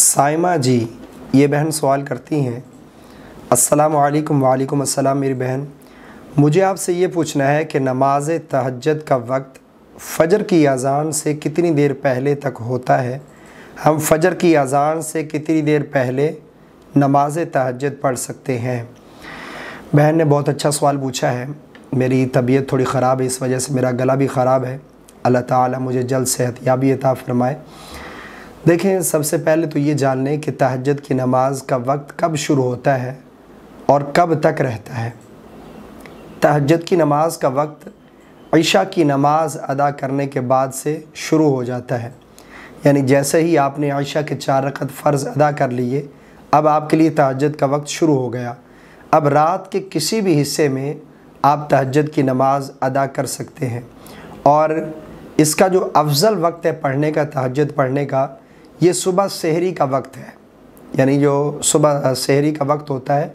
साइमा जी ये बहन सवाल करती हैं अस्सलाम वालेकुम वालेकुम अस्सलाम मेरी बहन मुझे आपसे ये पूछना है कि नमाज तहजद का वक्त फ़जर की अजान से कितनी देर पहले तक होता है हम फजर की अजान से कितनी देर पहले नमाज तहजद पढ़ सकते हैं बहन ने बहुत अच्छा सवाल पूछा है मेरी तबीयत थोड़ी ख़राब है इस वजह से मेरा गला भी ख़राब है अल्लाह ताला मुझे जल्द सेहत याबी अता फ़रमाए देखें सबसे पहले तो ये जान लें कि तहजद की नमाज का वक्त कब शुरू होता है और कब तक रहता है तहजद की नमाज का वक्त ईशा की नमाज अदा करने के बाद से शुरू हो जाता है यानी जैसे ही आपने ईशा के चार रकत फ़र्ज़ अदा कर लिए अब आपके लिए तहजद का वक्त शुरू हो गया अब रात के किसी भी हिस्से में आप तहजद की नमाज अदा कर सकते हैं और इसका जो अफजल वक्त है पढ़ने का तहजद पढ़ने का ये सुबह शहरी का वक्त है यानी जो सुबह शहरी का वक्त होता है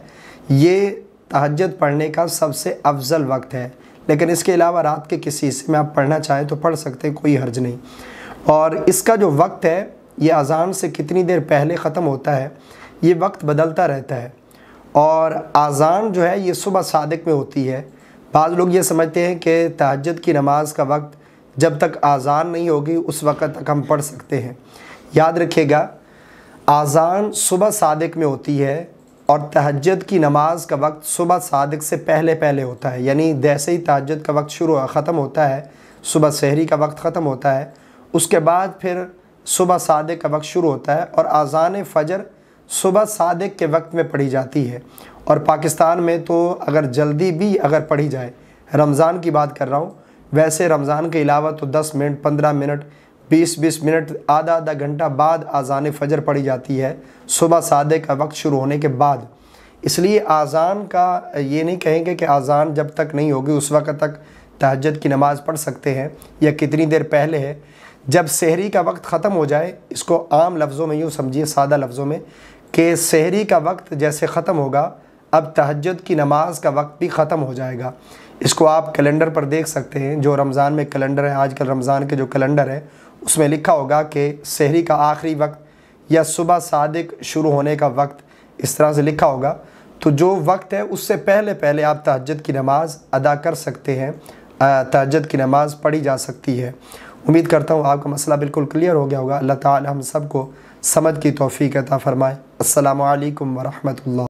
ये तहजद पढ़ने का सबसे अफजल वक्त है लेकिन इसके अलावा रात के किसी हिस्से में आप पढ़ना चाहें तो पढ़ सकते हैं कोई हर्ज नहीं और इसका जो वक्त है ये अजान से कितनी देर पहले ख़त्म होता है ये वक्त बदलता रहता है और अजान जो है ये सुबह सादक में होती है बाद लोग ये समझते हैं कि तहजद की नमाज का वक्त जब तक आज़ान नहीं होगी उस वक़्त तक हम पढ़ सकते हैं याद रखिएगा आज़ान सुबह सादक में होती है और तहजद की नमाज का वक्त सुबह सादक से पहले पहले होता है यानी जैसे ही तहजद का वक्त शुरू ख़त्म होता है सुबह शहरी का वक्त ख़त्म होता है उसके बाद फिर सुबह सादक का वक्त शुरू होता है और आज़ान फ़जर सुबह सादक के वक्त में पढ़ी जाती है और पाकिस्तान में तो अगर जल्दी भी अगर पढ़ी जाए रमज़ान की बात कर रहा हूँ वैसे रमज़ान के अलावा तो 10 मिनट 15 मिनट बीस बीस मिनट आधा आधा घंटा बाद आज़ान फजर पड़ी जाती है सुबह सादे का वक्त शुरू होने के बाद इसलिए आज़ान का ये नहीं कहेंगे कि आज़ान जब तक नहीं होगी उस वक्त तक तहजद की नमाज़ पढ़ सकते हैं या कितनी देर पहले है जब शहरी का वक्त ख़त्म हो जाए इसको आम लफ्ज़ों में यूँ समझिए सादा लफ्ज़ों में कि शहरी का वक्त जैसे ख़त्म होगा अब तहजद की नमाज का वक्त भी ख़त्म हो जाएगा इसको आप कैलेंडर पर देख सकते हैं जो रमज़ान में कैलेंडर है आजकल रमज़ान के जो कैलेंडर है उसमें लिखा होगा कि शहरी का आखिरी वक्त या सुबह सादिक शुरू होने का वक्त इस तरह से लिखा होगा तो जो वक्त है उससे पहले पहले आप तहजद की नमाज़ अदा कर सकते हैं तहजद की नमाज़ पढ़ी जा सकती है उम्मीद करता हूँ आपका मसला बिल्कुल क्लियर हो गया होगा अल्लाह ताला हम सबको समझ की तोफ़ी कहता फ़रमाए असल वरहमल